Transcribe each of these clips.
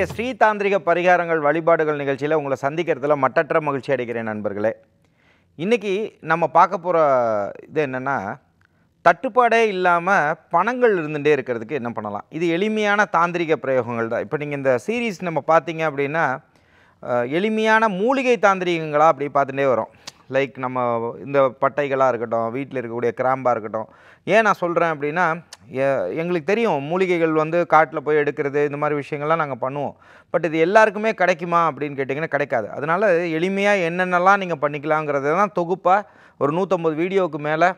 இன்றைய ஸ்ரீதாந்திரிக பரிகாரங்கள் வழிபாடுகள் நிகழ்ச்சியில் உங்களை சந்திக்கிறதுல மட்டற்ற மகிழ்ச்சி அடைகிறேன் நண்பர்களே இன்றைக்கி நம்ம பார்க்க போகிற இது என்னென்னா தட்டுப்பாடே இல்லாமல் பணங்கள் இருந்துகிட்டே இருக்கிறதுக்கு என்ன பண்ணலாம் இது எளிமையான தாந்திரிக பிரயோகங்கள் தான் இப்போ நீங்கள் இந்த சீரீஸ் நம்ம பார்த்தீங்க அப்படின்னா எளிமையான மூலிகை தாந்திரிகங்களாக அப்படி பார்த்துட்டே வரும் லைக் நம்ம இந்த பட்டைகளாக இருக்கட்டும் வீட்டில் இருக்கக்கூடிய கிராம்பாக இருக்கட்டும் ஏன் நான் சொல்கிறேன் அப்படின்னா எங்களுக்கு தெரியும் மூலிகைகள் வந்து காட்டில் போய் எடுக்கிறது இந்த மாதிரி விஷயங்கள்லாம் நாங்கள் பண்ணுவோம் பட் இது எல்லாருக்குமே கிடைக்குமா அப்படின்னு கேட்டிங்கன்னா கிடைக்காது அதனால் எளிமையாக என்னென்னலாம் நீங்கள் பண்ணிக்கலாங்கிறது தான் தொகுப்பாக ஒரு நூற்றம்பது வீடியோவுக்கு மேலே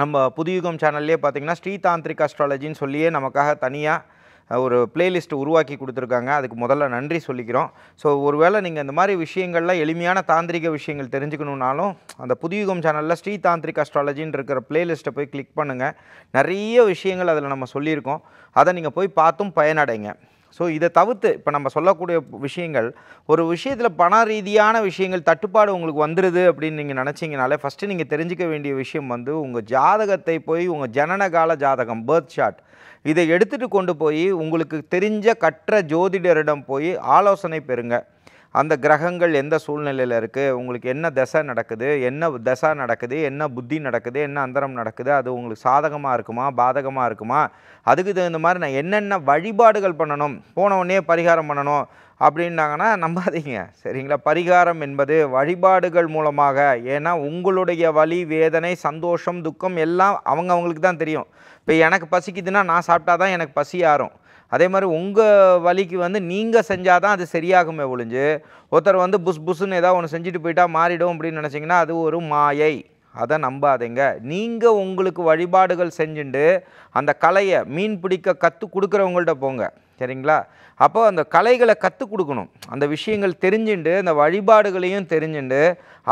நம்ம புதுயுகம் சேனல்லே பார்த்திங்கன்னா ஸ்ரீ தாந்திரிக் அஸ்ட்ராலஜின்னு சொல்லியே நமக்காக தனியாக ஒரு பிளேலிஸ்ட் உருவாக்கி கொடுத்துருக்காங்க அதுக்கு முதல்ல நன்றி சொல்லிக்கிறோம் ஸோ ஒருவேளை நீங்கள் இந்த மாதிரி விஷயங்கள்லாம் எளிமையான தாந்திரிக விஷயங்கள் தெரிஞ்சுக்கணுன்னாலும் அந்த புதியுகம் சேனலில் ஸ்ரீ தாந்திரிக் அஸ்ட்ராலஜின்னு இருக்கிற பிளேலிஸ்ட்டை போய் கிளிக் பண்ணுங்கள் நிறைய விஷயங்கள் அதில் நம்ம சொல்லியிருக்கோம் அதை நீங்கள் போய் பார்த்தும் பயனடைங்க ஸோ இதை தவிர்த்து இப்போ நம்ம சொல்லக்கூடிய விஷயங்கள் ஒரு விஷயத்தில் பண ரீதியான விஷயங்கள் தட்டுப்பாடு உங்களுக்கு வந்துடுது அப்படின்னு நீங்கள் நினச்சிங்கனாலே ஃபஸ்ட்டு நீங்கள் தெரிஞ்சிக்க வேண்டிய விஷயம் வந்து உங்கள் ஜாதகத்தை போய் உங்கள் ஜனனகால ஜாதகம் பர்த் ஷாட் இதை எடுத்துகிட்டு கொண்டு போய் உங்களுக்கு தெரிஞ்ச கற்ற ஜோதிடரிடம் போய் ஆலோசனை பெறுங்கள் அந்த கிரகங்கள் எந்த சூழ்நிலையில் இருக்குது உங்களுக்கு என்ன தசை நடக்குது என்ன தசா நடக்குது என்ன புத்தி நடக்குது என்ன அந்தரம் நடக்குது அது உங்களுக்கு சாதகமாக இருக்குமா பாதகமாக இருக்குமா அதுக்கு தகுந்த மாதிரி நான் என்னென்ன வழிபாடுகள் பண்ணணும் போனவொடனே பரிகாரம் பண்ணணும் அப்படின்னாங்கன்னா நம்பாதீங்க சரிங்களா பரிகாரம் என்பது வழிபாடுகள் மூலமாக ஏன்னா உங்களுடைய வலி வேதனை சந்தோஷம் துக்கம் எல்லாம் அவங்கவுங்களுக்கு தான் தெரியும் இப்போ எனக்கு பசிக்குதுன்னா நான் சாப்பிட்டா தான் எனக்கு பசி ஆறும் அதே மாதிரி உங்கள் வழிக்கு வந்து நீங்கள் செஞ்சால் தான் அது சரியாகுமே ஒழிஞ்சு ஒருத்தர் வந்து புஷ் புஷ்ஷுன்னு ஏதாவது ஒன்று செஞ்சுட்டு போயிட்டா மாறிடும் அப்படின்னு நினச்சிங்கன்னா அது ஒரு மாயை அதை நம்பாதீங்க நீங்கள் உங்களுக்கு வழிபாடுகள் செஞ்சுட்டு அந்த கலையை மீன் பிடிக்க கற்றுக் கொடுக்குறவங்கள்ட்ட போங்க சரிங்களா அப்போது அந்த கலைகளை கற்றுக் கொடுக்கணும் அந்த விஷயங்கள் தெரிஞ்சுண்டு அந்த வழிபாடுகளையும் தெரிஞ்சுண்டு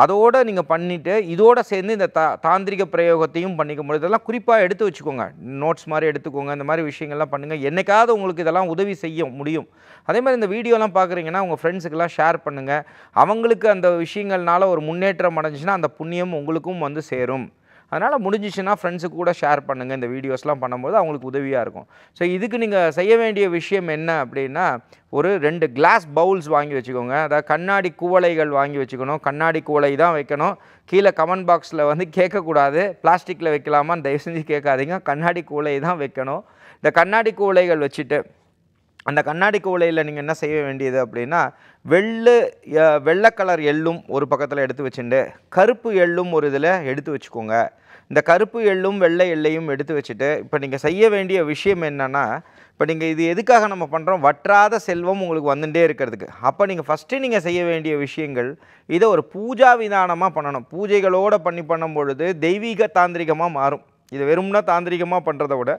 அதோடு நீங்கள் பண்ணிவிட்டு இதோடு சேர்ந்து இந்த தா தாந்திரிக பிரயோகத்தையும் பண்ணிக்க முடியும் இதெல்லாம் குறிப்பாக எடுத்து வச்சுக்கோங்க நோட்ஸ் மாதிரி எடுத்துக்கோங்க இந்த மாதிரி விஷயங்கள்லாம் பண்ணுங்கள் என்றைக்காவது உங்களுக்கு இதெல்லாம் உதவி செய்ய முடியும் அதே மாதிரி இந்த வீடியோலாம் பார்க்குறீங்கன்னா உங்கள் ஃப்ரெண்ட்ஸுக்கெல்லாம் ஷேர் பண்ணுங்கள் அவங்களுக்கு அந்த விஷயங்கள்னால ஒரு முன்னேற்றம் அடைஞ்சுன்னா அந்த புண்ணியம் உங்களுக்கும் வந்து சேரும் அதனால் முடிஞ்சிச்சுன்னா ஃப்ரெண்ட்ஸுக்கு கூட ஷேர் பண்ணுங்கள் இந்த வீடியோஸ்லாம் பண்ணும்போது அவங்களுக்கு உதவியாக இருக்கும் ஸோ இதுக்கு நீங்கள் செய்ய வேண்டிய விஷயம் என்ன அப்படின்னா ஒரு ரெண்டு கிளாஸ் பவுல்ஸ் வாங்கி வச்சுக்கோங்க அதாவது கண்ணாடி குவளைகள் வாங்கி வச்சுக்கணும் கண்ணாடி குவளை தான் வைக்கணும் கீழே கமெண்ட் பாக்ஸில் வந்து கேட்கக்கூடாது பிளாஸ்டிக்கில் வைக்கலாமான்னு தயவு செஞ்சு கேட்காதீங்க கண்ணாடி குவளை தான் வைக்கணும் இந்த கண்ணாடி குவளைகள் வச்சுட்டு அந்த கண்ணாடி குவளையில் நீங்கள் என்ன செய்ய வேண்டியது அப்படின்னா வெள்ளு வெள்ளை கலர் எள்ளும் ஒரு பக்கத்தில் எடுத்து வச்சுட்டு கருப்பு எள்ளும் ஒரு இதில் எடுத்து வச்சுக்கோங்க இந்த கருப்பு எள்ளும் வெள்ளை எள்ளையும் எடுத்து வச்சுட்டு இப்போ நீங்கள் செய்ய வேண்டிய விஷயம் என்னென்னா இப்போ நீங்கள் இது எதுக்காக நம்ம பண்ணுறோம் வற்றாத செல்வம் உங்களுக்கு வந்துட்டே இருக்கிறதுக்கு அப்போ நீங்கள் ஃபஸ்ட்டு நீங்கள் செய்ய வேண்டிய விஷயங்கள் இதை ஒரு பூஜா விதானமாக பண்ணணும் பூஜைகளோடு பண்ணி பண்ணும் பொழுது தெய்வீக தாந்திரிகமாக மாறும் இது வெறும்னா தாந்திரிகமாக பண்ணுறத விட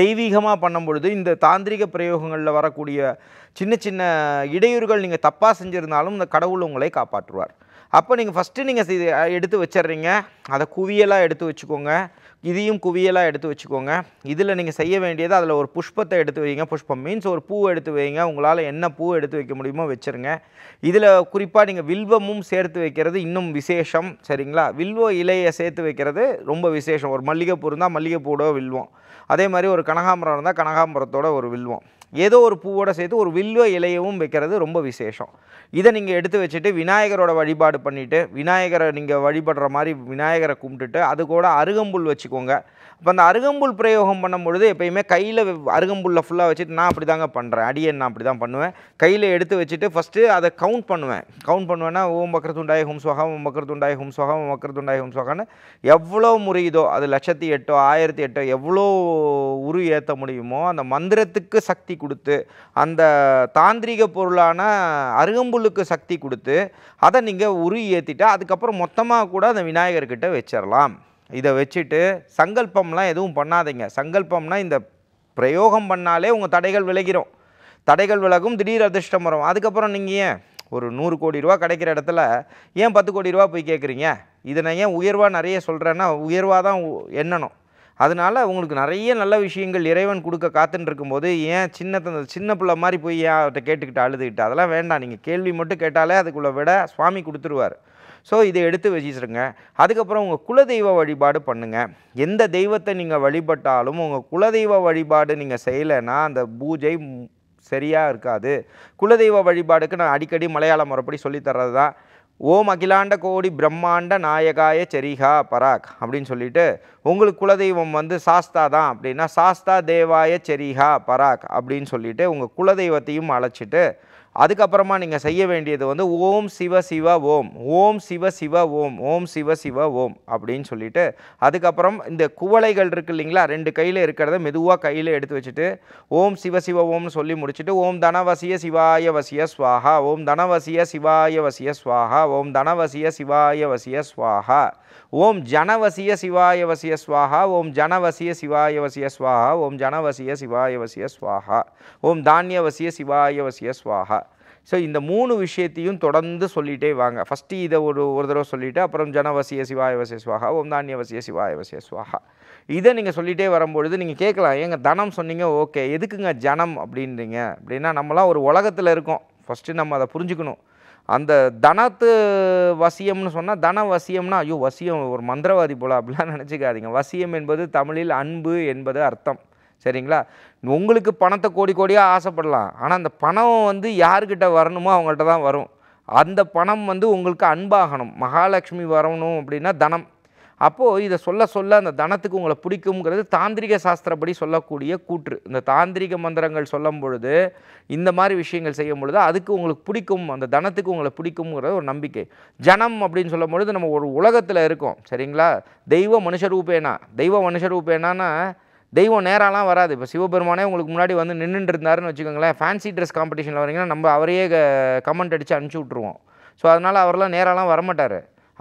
தெய்வீகமாக பண்ணும் பொழுது இந்த தாந்திரிக பிரயோகங்களில் வரக்கூடிய சின்ன சின்ன இடையூறுகள் நீங்கள் தப்பாக செஞ்சுருந்தாலும் இந்த கடவுள் உங்களை காப்பாற்றுவார் அப்போ நீங்கள் ஃபஸ்ட்டு நீங்கள் எடுத்து வச்சிட்றீங்க அதை குவியலாக எடுத்து வச்சுக்கோங்க இதையும் குவியலாக எடுத்து வச்சுக்கோங்க இதில் நீங்கள் செய்ய வேண்டியது அதில் ஒரு புஷ்பத்தை எடுத்து வைங்க புஷ்பம் மீன்ஸ் ஒரு பூ எடுத்து வைங்க உங்களால் என்ன பூ எடுத்து வைக்க முடியுமோ வச்சுருங்க இதில் குறிப்பாக நீங்கள் வில்வமும் சேர்த்து வைக்கிறது இன்னும் விசேஷம் சரிங்களா வில்வ இலையை சேர்த்து வைக்கிறது ரொம்ப விசேஷம் ஒரு மல்லிகைப்பூ இருந்தால் மல்லிகைப்பூடோ வில்வம் அதே மாதிரி ஒரு கனகாம்பரம் இருந்தால் கனகாம்பரத்தோட ஒரு வில்வம் ஏதோ ஒரு பூவோடு சேர்த்து ஒரு வில்வ இலையவும் வைக்கிறது ரொம்ப விசேஷம் இதை நீங்கள் எடுத்து வச்சுட்டு விநாயகரோட வழிபாடு பண்ணிவிட்டு விநாயகரை நீங்கள் வழிபடுற மாதிரி விநாயகரை கும்பிட்டுட்டு அது கூட அருகம்புல் வச்சுக்கோங்க இப்போ அந்த அருகம்புல் பிரயோகம் பண்ணும் பொழுது எப்பயுமே கையில் அருகம்புல்லை ஃபுல்லாக வச்சுட்டு நான் அப்படி தாங்க பண்ணுறேன் அடியன் நான் அப்படி தான் பண்ணுவேன் கையில் எடுத்து வச்சுட்டு ஃபஸ்ட்டு அதை கவுண்ட் பண்ணுவேன் கவுண்ட் பண்ணுவேன்னா ஓம் பக்கரத்துண்டாய ஹோம் சுவாகம் ஓம் பக்கரத்துண்டாய ஹோம் சுவாகம் ஓம் பக்கரத்துண்டாய ஹோம் சுவாகான்னு எவ்வளோ முறியுதோ அது லட்சத்தி எட்டோ ஆயிரத்தி எட்டோ எவ்வளோ உரு ஏற்ற முடியுமோ அந்த மந்திரத்துக்கு சக்தி கொடுத்து அந்த தாந்திரிக பொருளான அருகம்புல்லுக்கு சக்தி கொடுத்து அதை நீங்கள் உருகி ஏற்றிட்டு அதுக்கப்புறம் மொத்தமாக கூட அந்த விநாயகர்கிட்ட வச்சிடலாம் இதை வச்சுட்டு சங்கல்பம்லாம் எதுவும் பண்ணாதீங்க சங்கல்பம்னா இந்த பிரயோகம் பண்ணாலே உங்கள் தடைகள் விலகிடும் தடைகள் விலகும் திடீர் அதிர்ஷ்டம் வரும் அதுக்கப்புறம் நீங்கள் ஏன் ஒரு நூறு கோடி ரூபா கிடைக்கிற இடத்துல ஏன் பத்து கோடி ரூபா போய் கேட்குறீங்க இதை நான் ஏன் உயர்வாக நிறைய சொல்கிறேன்னா உயர்வாக தான் எண்ணணும் அதனால் உங்களுக்கு நிறைய நல்ல விஷயங்கள் இறைவன் கொடுக்க காத்துன்னு இருக்கும்போது ஏன் சின்ன சின்ன பிள்ளை மாதிரி போய் ஏன் அவர்கிட்ட கேட்டுக்கிட்டு அழுதுகிட்டு அதெல்லாம் வேண்டாம் நீங்கள் கேள்வி மட்டும் கேட்டாலே அதுக்குள்ளே விட சுவாமி கொடுத்துருவார் ஸோ இதை எடுத்து வச்சுருங்க அதுக்கப்புறம் உங்கள் குலதெய்வ வழிபாடு பண்ணுங்கள் எந்த தெய்வத்தை நீங்கள் வழிபட்டாலும் உங்கள் குலதெய்வ வழிபாடு நீங்கள் செய்யலைன்னா அந்த பூஜை சரியாக இருக்காது குலதெய்வ வழிபாடுக்கு நான் அடிக்கடி மலையாள முறைப்படி சொல்லித்தர்றது தான் ஓம் அகிலாண்ட கோடி பிரம்மாண்ட நாயகாய செரிகா பராக் அப்படின்னு சொல்லிட்டு உங்களுக்கு குலதெய்வம் வந்து சாஸ்தா தான் அப்படின்னா சாஸ்தா தேவாய செரிகா பராக் அப்படின்னு சொல்லிட்டு உங்கள் குலதெய்வத்தையும் அழைச்சிட்டு அதுக்கப்புறமா நீங்கள் செய்ய வேண்டியது வந்து ஓம் சிவ சிவ ஓம் ஓம் சிவ சிவ ஓம் ஓம் சிவ சிவ ஓம் அப்படின்னு சொல்லிட்டு அதுக்கப்புறம் இந்த குவளைகள் இருக்கு இல்லைங்களா ரெண்டு கையில் இருக்கிறத மெதுவாக கையில் எடுத்து வச்சுட்டு ஓம் சிவ சிவ ஓம்னு சொல்லி முடிச்சுட்டு ஓம் தனவசிய சிவாய வசிய ஸ்வாஹா ஓம் தனவசிய சிவாய வசிய ஸ்வாஹா ஓம் தனவசிய சிவாய வசிய ஸ்வாஹா ஓம் ஜனவசிய சிவாய வசிய ஸ்வாஹா ஓம் ஜனவசிய சிவாய வசிய ஸ்வாஹா ஓம் ஜனவசிய சிவாய வசிய ஸ்வாஹா ஓம் தானியவசிய சிவாய வசிய ஸ்வாஹா ஸோ இந்த மூணு விஷயத்தையும் தொடர்ந்து சொல்லிகிட்டே வாங்க ஃபஸ்ட்டு இதை ஒரு ஒரு தடவை சொல்லிவிட்டு அப்புறம் ஜனவசிய சிவாய வசிய சுவாகா ஓம் தானியவசிய சிவாய வசிய சுவாகா இதை நீங்கள் சொல்லிகிட்டே வரும்பொழுது நீங்கள் கேட்கலாம் ஏங்க தனம் சொன்னீங்க ஓகே எதுக்குங்க ஜனம் அப்படின்றீங்க அப்படின்னா நம்மளாம் ஒரு உலகத்தில் இருக்கோம் ஃபஸ்ட்டு நம்ம அதை புரிஞ்சுக்கணும் அந்த தனத்து வசியம்னு சொன்னால் தன வசியம்னா ஐயோ வசியம் ஒரு மந்திரவாதி போல் அப்படிலாம் நினச்சிக்காதீங்க வசியம் என்பது தமிழில் அன்பு என்பது அர்த்தம் சரிங்களா உங்களுக்கு பணத்தை கோடி கோடியாக ஆசைப்படலாம் ஆனால் அந்த பணம் வந்து யாருக்கிட்ட வரணுமோ அவங்கள்ட்ட தான் வரும் அந்த பணம் வந்து உங்களுக்கு அன்பாகணும் மகாலட்சுமி வரணும் அப்படின்னா தனம் அப்போது இதை சொல்ல சொல்ல அந்த தனத்துக்கு உங்களை பிடிக்குங்கிறது தாந்திரிக சாஸ்திரப்படி சொல்லக்கூடிய கூற்று இந்த தாந்திரிக மந்திரங்கள் சொல்லும் பொழுது இந்த மாதிரி விஷயங்கள் செய்யும் பொழுது அதுக்கு உங்களுக்கு பிடிக்கும் அந்த தனத்துக்கு உங்களை பிடிக்குங்கிறது ஒரு நம்பிக்கை ஜனம் அப்படின்னு சொல்லும் பொழுது நம்ம ஒரு உலகத்தில் இருக்கோம் சரிங்களா தெய்வ ரூபேனா தெய்வ மனுஷரூபேனான்னா தெய்வம் நேராலாம் வராது இப்போ சிவபெருமானே உங்களுக்கு முன்னாடி வந்து நின்றுட்டு இருந்தாருன்னு வச்சுக்கோங்களேன் ஃபேன்சி ட்ரெஸ் காம்படிஷனில் வரீங்கன்னா நம்ம அவரையே கமெண்ட் அடித்து அனுப்பிச்சி விட்ருவோம் ஸோ அதனால் அவரெல்லாம் நேராலாம் வரமாட்டார்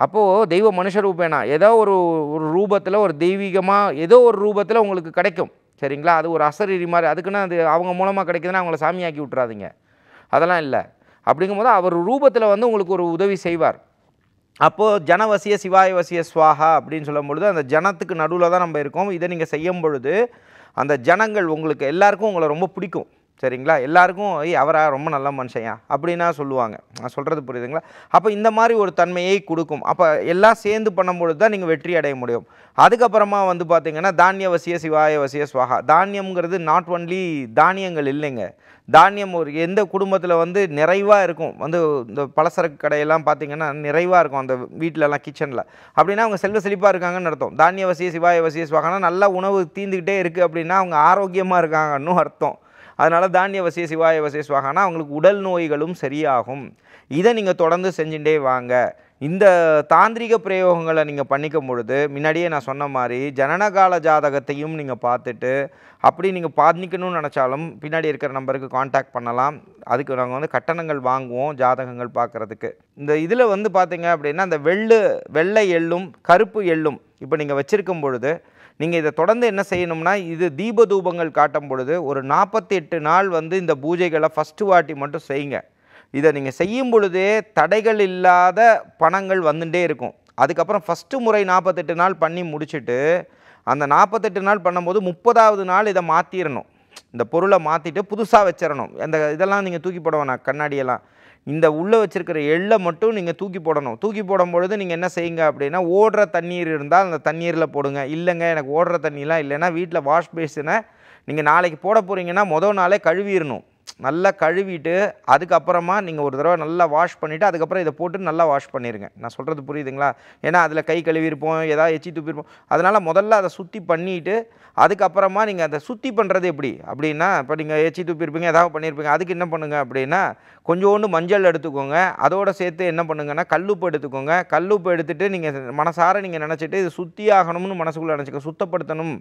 அப்போது தெய்வ மனுஷ ரூபேனா ஏதோ ஒரு ஒரு ரூபத்தில் ஒரு தெய்வீகமாக ஏதோ ஒரு ரூபத்தில் உங்களுக்கு கிடைக்கும் சரிங்களா அது ஒரு அசரீரி மாதிரி அதுக்குன்னா அது அவங்க மூலமாக கிடைக்குதுன்னா அவங்கள சாமியாக்கி விட்றாதீங்க அதெல்லாம் இல்லை அப்படிங்கும்போது அவர் ரூபத்தில் வந்து உங்களுக்கு ஒரு உதவி செய்வார் அப்போது ஜனவசிய சிவாய வசிய சுவாகா அப்படின்னு சொல்லும் பொழுது அந்த ஜனத்துக்கு நடுவில் தான் நம்ம இருக்கோம் இதை நீங்கள் செய்யும் பொழுது அந்த ஜனங்கள் உங்களுக்கு எல்லாருக்கும் உங்களை ரொம்ப பிடிக்கும் சரிங்களா எல்லாருக்கும் ஐய் அவரா ரொம்ப நல்ல மனுஷையா அப்படின்னா சொல்லுவாங்க நான் சொல்கிறது புரியுதுங்களா அப்போ இந்த மாதிரி ஒரு தன்மையை கொடுக்கும் அப்போ எல்லாம் சேர்ந்து பண்ணும்பொழுது தான் நீங்கள் வெற்றி அடைய முடியும் அதுக்கப்புறமா வந்து பார்த்திங்கன்னா தானிய வசிய சிவாய வசிய சுவாகா தானியம்ங்கிறது நாட் ஒன்லி தானியங்கள் இல்லைங்க தானியம் ஒரு எந்த குடும்பத்தில் வந்து நிறைவாக இருக்கும் வந்து இந்த பலசரக்கு கடையெல்லாம் பார்த்திங்கன்னா நிறைவாக இருக்கும் அந்த வீட்டிலலாம் கிச்சனில் அப்படின்னா அவங்க செல்வ செழிப்பாக இருக்காங்கன்னு அர்த்தம் தானிய வசிய சிவாய வசிய சுவாகனா நல்லா உணவு தீந்துக்கிட்டே இருக்குது அப்படின்னா அவங்க ஆரோக்கியமாக இருக்காங்கன்னு அர்த்தம் அதனால் தானிய வசிய சிவாய வசிய சுவாகனா அவங்களுக்கு உடல் நோய்களும் சரியாகும் இதை நீங்கள் தொடர்ந்து செஞ்சுட்டே வாங்க இந்த தாந்திரிக பிரயோகங்களை நீங்கள் பண்ணிக்கும் பொழுது முன்னாடியே நான் சொன்ன மாதிரி ஜனனகால ஜாதகத்தையும் நீங்கள் பார்த்துட்டு அப்படி நீங்கள் பாதிக்கணும்னு நினச்சாலும் பின்னாடி இருக்கிற நம்பருக்கு காண்டாக்ட் பண்ணலாம் அதுக்கு நாங்கள் வந்து கட்டணங்கள் வாங்குவோம் ஜாதகங்கள் பார்க்குறதுக்கு இந்த இதில் வந்து பார்த்திங்க அப்படின்னா அந்த வெள்ளு வெள்ளை எள்ளும் கருப்பு எள்ளும் இப்போ நீங்கள் வச்சுருக்கும் பொழுது நீங்கள் இதை தொடர்ந்து என்ன செய்யணும்னா இது தீப தூபங்கள் காட்டும் பொழுது ஒரு நாற்பத்தி எட்டு நாள் வந்து இந்த பூஜைகளை ஃபஸ்ட்டு வாட்டி மட்டும் செய்யுங்க இதை நீங்கள் செய்யும் பொழுதே தடைகள் இல்லாத பணங்கள் வந்துட்டே இருக்கும் அதுக்கப்புறம் ஃபஸ்ட்டு முறை நாற்பத்தெட்டு நாள் பண்ணி முடிச்சுட்டு அந்த நாற்பத்தெட்டு நாள் பண்ணும்போது முப்பதாவது நாள் இதை மாற்றிடணும் இந்த பொருளை மாற்றிட்டு புதுசாக வச்சிடணும் அந்த இதெல்லாம் நீங்கள் தூக்கி போடுவோம் நான் கண்ணாடியெல்லாம் இந்த உள்ளே வச்சுருக்கிற எள்ளை மட்டும் நீங்கள் தூக்கி போடணும் தூக்கி போடும் பொழுது நீங்கள் என்ன செய்யுங்க அப்படின்னா ஓடுற தண்ணீர் இருந்தால் அந்த தண்ணீரில் போடுங்க இல்லைங்க எனக்கு ஓடுற தண்ணிலாம் இல்லைன்னா வீட்டில் வாஷ் பேசினை நீங்கள் நாளைக்கு போட போகிறீங்கன்னா மொதல் நாளே கழுவிடணும் நல்லா கழுவிட்டு அதுக்கப்புறமா நீங்கள் ஒரு தடவை நல்லா வாஷ் பண்ணிவிட்டு அதுக்கப்புறம் இதை போட்டு நல்லா வாஷ் பண்ணிடுங்க நான் சொல்கிறது புரியுதுங்களா ஏன்னா அதில் கை கழுவிருப்போம் ஏதாவது எச்சி துப்பியிருப்போம் அதனால் முதல்ல அதை சுற்றி பண்ணிவிட்டு அதுக்கப்புறமா நீங்கள் அதை சுற்றி பண்ணுறது எப்படி அப்படின்னா இப்போ நீங்கள் எச்சி துப்பியிருப்பீங்க ஏதாவது பண்ணியிருப்பீங்க அதுக்கு என்ன பண்ணுங்கள் அப்படின்னா கொஞ்சோண்டு மஞ்சள் எடுத்துக்கோங்க அதோடு சேர்த்து என்ன பண்ணுங்கன்னா கல்லுப்பு எடுத்துக்கோங்க கல்லுப்பு எடுத்துகிட்டு நீங்கள் மனசார நீங்கள் நினச்சிட்டு இது சுற்றி ஆகணும்னு மனசுக்குள்ளே நினச்சிக்க சுத்தப்படுத்தணும்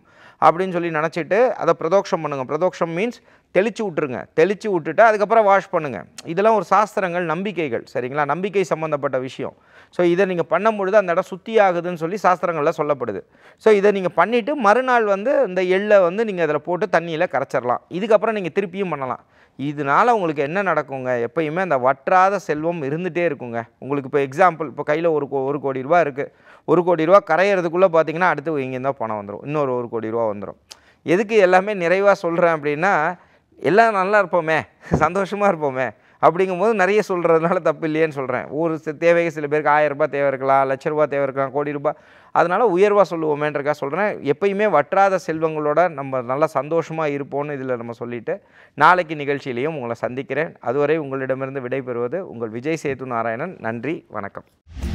அப்படின்னு சொல்லி நினச்சிட்டு அதை பிரதோஷம் பண்ணுங்கள் பிரதோஷம் மீன்ஸ் தெளித்து விட்டுருங்க தெளித்து விட்டுட்டு அதுக்கப்புறம் வாஷ் பண்ணுங்கள் இதெல்லாம் ஒரு சாஸ்திரங்கள் நம்பிக்கைகள் சரிங்களா நம்பிக்கை சம்மந்தப்பட்ட விஷயம் ஸோ இதை நீங்கள் பண்ணும் பொழுது அந்த இடம் சுத்தி ஆகுதுன்னு சொல்லி சாஸ்திரங்களில் சொல்லப்படுது ஸோ இதை நீங்கள் பண்ணிவிட்டு மறுநாள் வந்து இந்த எள்ளை வந்து நீங்கள் அதில் போட்டு தண்ணியில் கரைச்சிடலாம் இதுக்கப்புறம் நீங்கள் திருப்பியும் பண்ணலாம் இதனால் உங்களுக்கு என்ன நடக்குங்க எப்பயுமே அந்த வற்றாத செல்வம் இருந்துகிட்டே இருக்குங்க உங்களுக்கு இப்போ எக்ஸாம்பிள் இப்போ கையில் ஒரு கோ ஒரு கோடி ரூபா இருக்குது ஒரு கோடி ரூபா கரையிறதுக்குள்ளே பார்த்தீங்கன்னா அடுத்து இங்கே பணம் வந்துடும் இன்னொரு ஒரு கோடி ரூபா வந்துடும் எதுக்கு எல்லாமே நிறைவாக சொல்கிறேன் அப்படின்னா எல்லாம் நல்லா இருப்போமே சந்தோஷமாக இருப்போமே அப்படிங்கும்போது நிறைய சொல்கிறதுனால தப்பு இல்லையேன்னு சொல்கிறேன் ஒரு தேவைக்கு சில பேருக்கு ஆயிரம் ரூபாய் தேவை இருக்கலாம் லட்ச ரூபா தேவை இருக்கலாம் கோடி ரூபாய் அதனால் உயர்வாக சொல்லுவோமேன்றக்கா சொல்கிறேன் எப்பயுமே வற்றாத செல்வங்களோட நம்ம நல்லா சந்தோஷமாக இருப்போம்னு இதில் நம்ம சொல்லிவிட்டு நாளைக்கு நிகழ்ச்சியிலையும் உங்களை சந்திக்கிறேன் அதுவரை உங்களிடமிருந்து விடைபெறுவது உங்கள் விஜய் சேது நாராயணன் நன்றி வணக்கம்